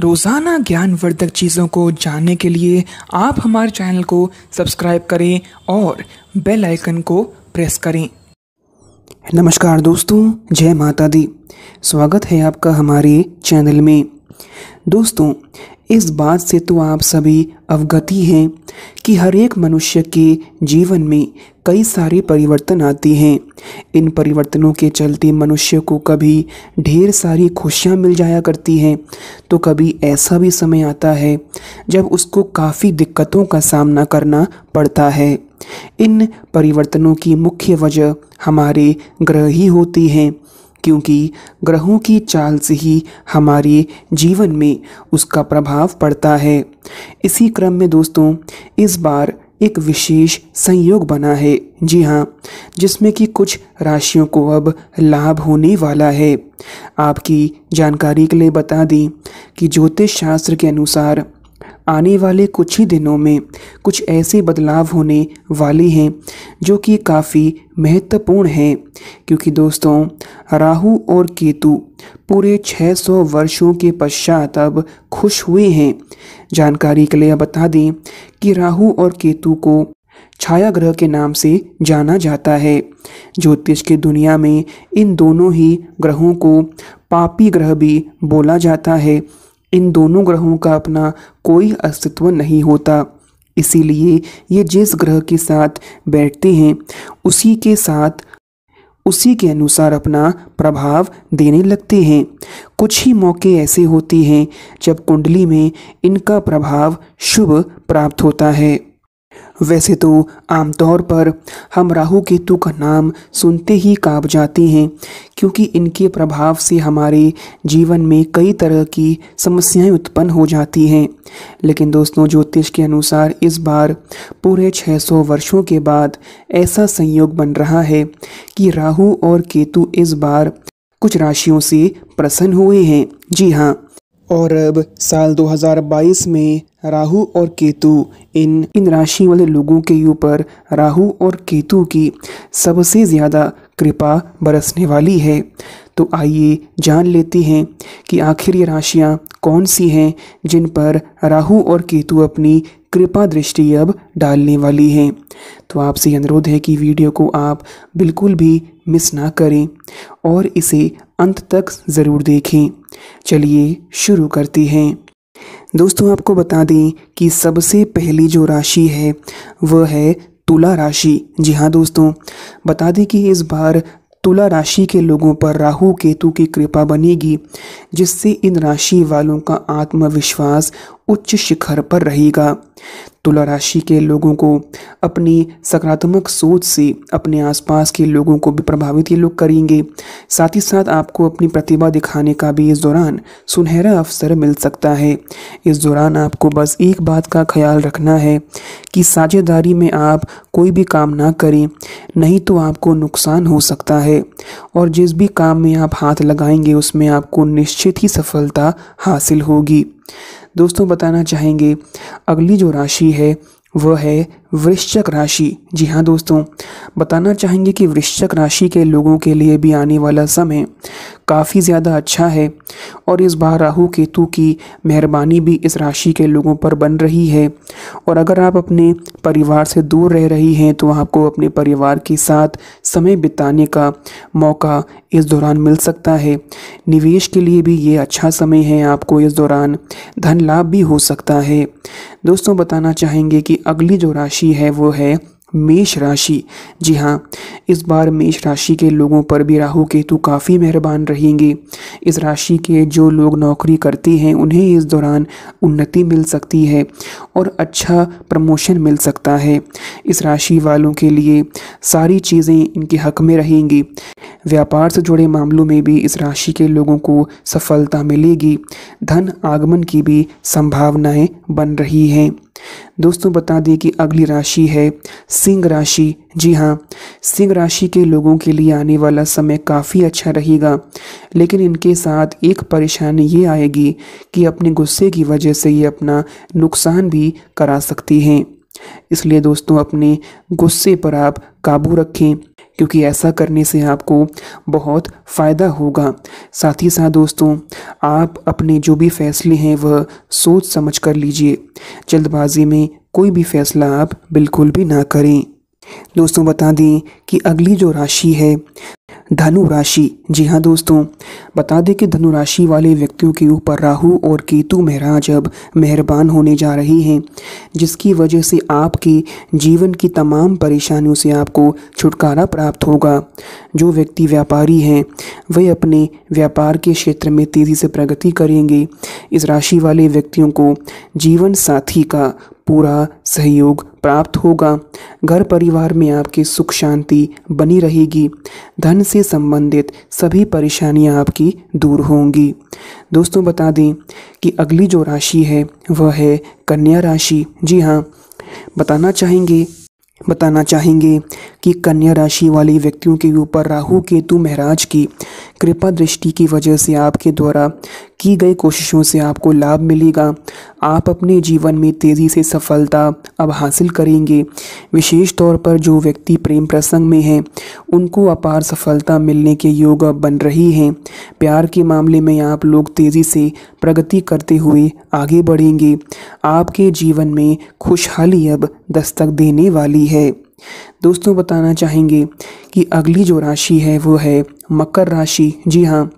रोज़ाना ज्ञानवर्धक चीज़ों को जानने के लिए आप हमारे चैनल को सब्सक्राइब करें और बेल आइकन को प्रेस करें नमस्कार दोस्तों जय माता दी स्वागत है आपका हमारे चैनल में दोस्तों इस बात से तो आप सभी अवगति हैं कि हर एक मनुष्य के जीवन में कई सारे परिवर्तन आते हैं इन परिवर्तनों के चलते मनुष्य को कभी ढेर सारी खुशियाँ मिल जाया करती हैं तो कभी ऐसा भी समय आता है जब उसको काफ़ी दिक्कतों का सामना करना पड़ता है इन परिवर्तनों की मुख्य वजह हमारे ग्रह ही होती हैं क्योंकि ग्रहों की चाल से ही हमारे जीवन में उसका प्रभाव पड़ता है इसी क्रम में दोस्तों इस बार एक विशेष संयोग बना है जी हाँ जिसमें कि कुछ राशियों को अब लाभ होने वाला है आपकी जानकारी के लिए बता दें कि ज्योतिष शास्त्र के अनुसार आने वाले कुछ ही दिनों में कुछ ऐसे बदलाव होने वाले हैं जो कि काफ़ी महत्वपूर्ण हैं क्योंकि दोस्तों राहु और केतु पूरे 600 वर्षों के पश्चात अब खुश हुए हैं जानकारी के लिए बता दें कि राहु और केतु को छाया ग्रह के नाम से जाना जाता है ज्योतिष की दुनिया में इन दोनों ही ग्रहों को पापी ग्रह भी बोला जाता है इन दोनों ग्रहों का अपना कोई अस्तित्व नहीं होता इसीलिए ये जिस ग्रह के साथ बैठते हैं उसी के साथ उसी के अनुसार अपना प्रभाव देने लगते हैं कुछ ही मौके ऐसे होते हैं जब कुंडली में इनका प्रभाव शुभ प्राप्त होता है वैसे तो आमतौर पर हम राहु केतु का नाम सुनते ही काँप जाते हैं क्योंकि इनके प्रभाव से हमारे जीवन में कई तरह की समस्याएं उत्पन्न हो जाती हैं लेकिन दोस्तों ज्योतिष के अनुसार इस बार पूरे 600 वर्षों के बाद ऐसा संयोग बन रहा है कि राहु और केतु इस बार कुछ राशियों से प्रसन्न हुए हैं जी हाँ और अब साल 2022 में राहु और केतु इन इन राशि वाले लोगों के ऊपर राहु और केतु की सबसे ज़्यादा कृपा बरसने वाली है तो आइए जान लेते हैं कि आखिर ये राशियाँ कौन सी हैं जिन पर राहु और केतु अपनी कृपा दृष्टि अब डालने वाली हैं तो आपसे अनुरोध है कि वीडियो को आप बिल्कुल भी मिस ना करें और इसे अंत तक ज़रूर देखें चलिए शुरू करते हैं दोस्तों आपको बता दें कि सबसे पहली जो राशि है वह है तुला राशि जी हाँ दोस्तों बता दें कि इस बार तुला राशि के लोगों पर राहु केतु की कृपा बनेगी जिससे इन राशि वालों का आत्मविश्वास उच्च शिखर पर रहेगा तुला राशि के लोगों को अपनी सकारात्मक सोच से अपने आसपास के लोगों को भी प्रभावित ये लोग करेंगे साथ ही साथ आपको अपनी प्रतिभा दिखाने का भी इस दौरान सुनहरा अवसर मिल सकता है इस दौरान आपको बस एक बात का ख्याल रखना है कि साझेदारी में आप कोई भी काम ना करें नहीं तो आपको नुकसान हो सकता है और जिस भी काम में आप हाथ लगाएंगे उसमें आपको निश्चित ही सफलता हासिल होगी दोस्तों बताना चाहेंगे अगली जो राशि है वह है वृश्चक राशि जी हाँ दोस्तों बताना चाहेंगे कि वृश्चक राशि के लोगों के लिए भी आने वाला समय काफ़ी ज़्यादा अच्छा है और इस बार राहु केतु की मेहरबानी भी इस राशि के लोगों पर बन रही है और अगर आप अपने परिवार से दूर रह रही हैं तो आपको अपने परिवार के साथ समय बिताने का मौका इस दौरान मिल सकता है निवेश के लिए भी ये अच्छा समय है आपको इस दौरान धन लाभ भी हो सकता है दोस्तों बताना चाहेंगे कि अगली जो राशि है वो है मेष राशि जी हाँ इस बार मेष राशि के लोगों पर भी राहु केतु काफ़ी मेहरबान रहेंगे इस राशि के जो लोग नौकरी करते हैं उन्हें इस दौरान उन्नति मिल सकती है और अच्छा प्रमोशन मिल सकता है इस राशि वालों के लिए सारी चीज़ें इनके हक में रहेंगी व्यापार से जुड़े मामलों में भी इस राशि के लोगों को सफलता मिलेगी धन आगमन की भी संभावनाएं बन रही हैं दोस्तों बता दें कि अगली राशि है सिंह राशि जी हाँ सिंह राशि के लोगों के लिए आने वाला समय काफ़ी अच्छा रहेगा लेकिन इनके साथ एक परेशानी ये आएगी कि अपने गुस्से की वजह से ये अपना नुकसान भी करा सकती हैं इसलिए दोस्तों अपने गुस्से पर आप काबू रखें क्योंकि ऐसा करने से आपको बहुत फ़ायदा होगा साथ ही साथ दोस्तों आप अपने जो भी फैसले हैं वह सोच समझ कर लीजिए जल्दबाजी में कोई भी फैसला आप बिल्कुल भी ना करें दोस्तों बता दें कि अगली जो राशि है धनु राशि जी हाँ दोस्तों बता दें कि धनु राशि वाले व्यक्तियों के ऊपर राहु और केतु महराज अब मेहरबान होने जा रहे हैं जिसकी वजह से आपके जीवन की तमाम परेशानियों से आपको छुटकारा प्राप्त होगा जो व्यक्ति व्यापारी हैं वे अपने व्यापार के क्षेत्र में तेज़ी से प्रगति करेंगे इस राशि वाले व्यक्तियों को जीवन साथी का पूरा सहयोग प्राप्त होगा घर परिवार में आपकी सुख शांति बनी रहेगी धन से संबंधित सभी परेशानियां आपकी दूर होंगी दोस्तों बता दें कि अगली जो राशि है वह है कन्या राशि जी हाँ बताना चाहेंगे बताना चाहेंगे कि कन्या राशि वाले व्यक्तियों के ऊपर राहु केतु महराज की कृपा दृष्टि की वजह से आपके द्वारा की गई कोशिशों से आपको लाभ मिलेगा आप अपने जीवन में तेज़ी से सफलता अब हासिल करेंगे विशेष तौर पर जो व्यक्ति प्रेम प्रसंग में हैं उनको अपार सफलता मिलने के योग अब बन रही हैं प्यार के मामले में आप लोग तेज़ी से प्रगति करते हुए आगे बढ़ेंगे आपके जीवन में खुशहाली अब दस्तक देने वाली है दोस्तों बताना चाहेंगे कि अगली जो राशि है वो है मकर राशि जी हाँ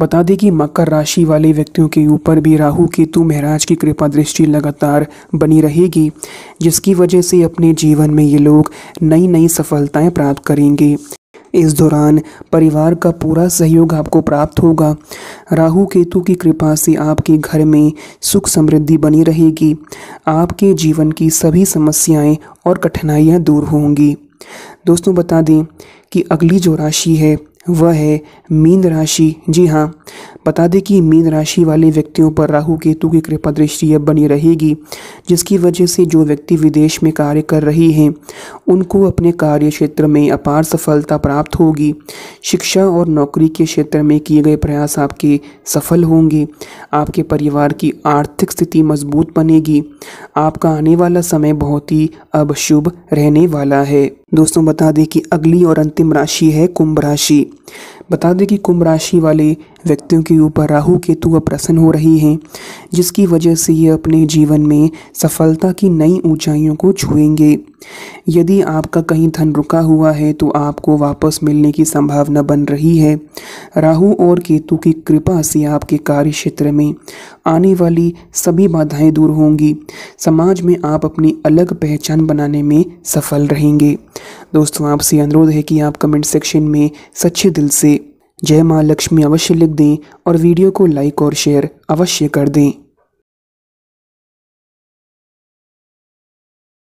बता दें कि मकर राशि वाले व्यक्तियों के ऊपर भी राहु केतु महाराज की कृपा दृष्टि लगातार बनी रहेगी जिसकी वजह से अपने जीवन में ये लोग नई नई सफलताएं प्राप्त करेंगे इस दौरान परिवार का पूरा सहयोग आपको प्राप्त होगा राहु केतु की कृपा से आपके घर में सुख समृद्धि बनी रहेगी आपके जीवन की सभी समस्याएं और कठिनाइयां दूर होंगी दोस्तों बता दें कि अगली जो राशि है वह है मीन राशि जी हाँ बता दें कि मीन राशि वाले व्यक्तियों पर राहु केतु की कृपा दृष्टि अब बनी रहेगी जिसकी वजह से जो व्यक्ति विदेश में कार्य कर रहे हैं उनको अपने कार्य क्षेत्र में अपार सफलता प्राप्त होगी शिक्षा और नौकरी के क्षेत्र में किए गए प्रयास आपके सफल होंगे आपके परिवार की आर्थिक स्थिति मजबूत बनेगी आपका आने वाला समय बहुत ही अब शुभ रहने वाला है दोस्तों बता दें कि अगली और अंतिम राशि है कुंभ राशि बता दें कि कुंभ राशि वाले व्यक्तियों के ऊपर राहु केतु प्रसन्न हो रही हैं जिसकी वजह से ये अपने जीवन में सफलता की नई ऊंचाइयों को छुएंगे यदि आपका कहीं धन रुका हुआ है तो आपको वापस मिलने की संभावना बन रही है राहु और केतु की कृपा से आपके कार्य क्षेत्र में आने वाली सभी बाधाएं दूर होंगी समाज में आप अपनी अलग पहचान बनाने में सफल रहेंगे दोस्तों आपसे अनुरोध है कि आप कमेंट सेक्शन में सच्चे दिल से जय माँ लक्ष्मी अवश्य लिख दें और वीडियो को लाइक और शेयर अवश्य कर दें